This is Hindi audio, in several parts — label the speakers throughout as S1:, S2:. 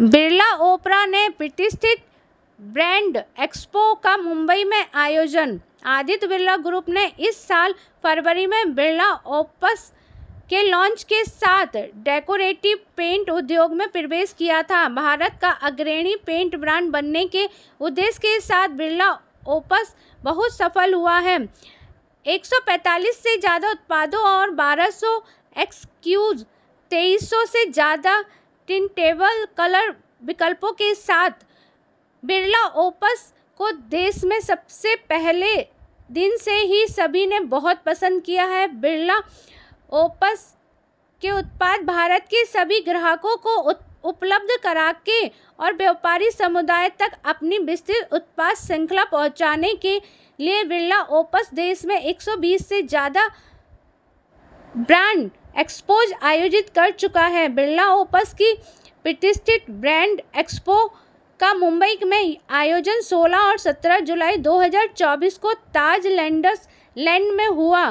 S1: बिरला ओपरा ने प्रतिष्ठित ब्रांड एक्सपो का मुंबई में आयोजन आदित्य बिरला ग्रुप ने इस साल फरवरी में बिरला ओपस के लॉन्च के साथ डेकोरेटिव पेंट उद्योग में प्रवेश किया था भारत का अग्रणी पेंट ब्रांड बनने के उद्देश्य के साथ बिरला ओपस बहुत सफल हुआ है 145 से ज़्यादा उत्पादों और 1200 एक्सक्यूज 2300 से ज़्यादा टिनटेबल कलर विकल्पों के साथ बिरला ओपस को देश में सबसे पहले दिन से ही सभी ने बहुत पसंद किया है बिरला ओपस के उत्पाद भारत के सभी ग्राहकों को उपलब्ध करा के और व्यापारी समुदाय तक अपनी विस्तृत उत्पाद श्रृंखला पहुंचाने के लिए बिरला ओपस देश में 120 से ज़्यादा ब्रांड एक्सपोज आयोजित कर चुका है बिरला ओपस की प्रतिष्ठित ब्रांड एक्सपो का मुंबई में आयोजन 16 और 17 जुलाई 2024 को ताज लैंडस लैंड में हुआ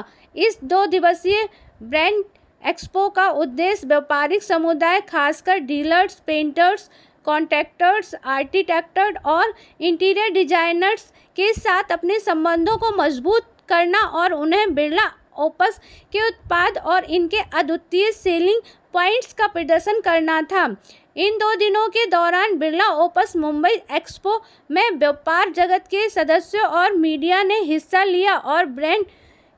S1: इस दो दिवसीय ब्रांड एक्सपो का उद्देश्य व्यापारिक समुदाय खासकर डीलर्स पेंटर्स कॉन्ट्रैक्टर्स आर्किटेक्टर और इंटीरियर डिजाइनर्स के साथ अपने संबंधों को मजबूत करना और उन्हें बिरला ओपस के उत्पाद और इनके अद्वितीय सेलिंग पॉइंट्स का प्रदर्शन करना था इन दो दिनों के दौरान बिरला ओपस मुंबई एक्सपो में व्यापार जगत के सदस्यों और मीडिया ने हिस्सा लिया और ब्रांड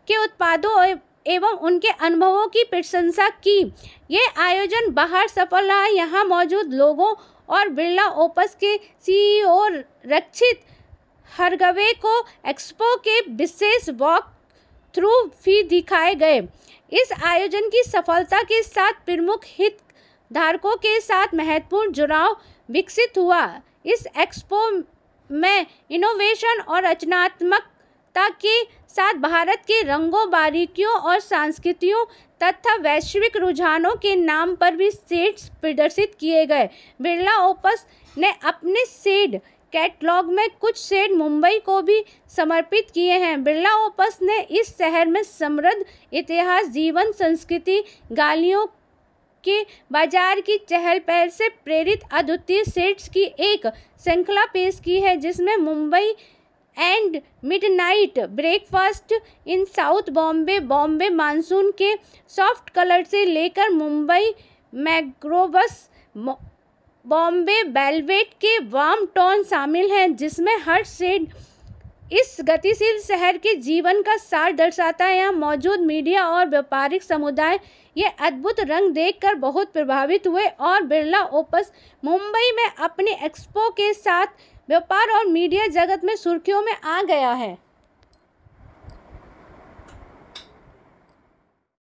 S1: के उत्पादों एवं उनके अनुभवों की प्रशंसा की ये आयोजन बाहर सफल रहा यहाँ मौजूद लोगों और बिरला ओपस के सीईओ रक्षित हरगवे को एक्सपो के विशेष वॉक थ्रू भी दिखाए गए इस आयोजन की सफलता के साथ प्रमुख हित धारकों के साथ महत्वपूर्ण जुड़ाव विकसित हुआ इस एक्सपो में इनोवेशन और रचनात्मकता के साथ भारत के रंगों बारीकियों और सांस्कृतियों तथा वैश्विक रुझानों के नाम पर भी सेट्स प्रदर्शित किए गए बिरला ओपस ने अपने सेड कैटलॉग में कुछ शेड मुंबई को भी समर्पित किए हैं बिरला ओपस ने इस शहर में समृद्ध इतिहास जीवन संस्कृति गालियों के बाजार की चहल पहल से प्रेरित अद्वितीय सेट्स की एक श्रृंखला पेश की है जिसमें Mumbai and midnight breakfast in south Bombay Bombay monsoon के सॉफ्ट कलर से लेकर मुंबई मैग्रोबस बॉम्बे बेलवेट के वार्म टोन शामिल हैं जिसमें हर शेड इस गतिशील शहर के जीवन का सार दर्शाता है यहाँ मौजूद मीडिया और व्यापारिक समुदाय ये अद्भुत रंग देखकर बहुत प्रभावित हुए और बिरला ओपस मुंबई में अपने एक्सपो के साथ व्यापार और मीडिया जगत में सुर्खियों में आ गया है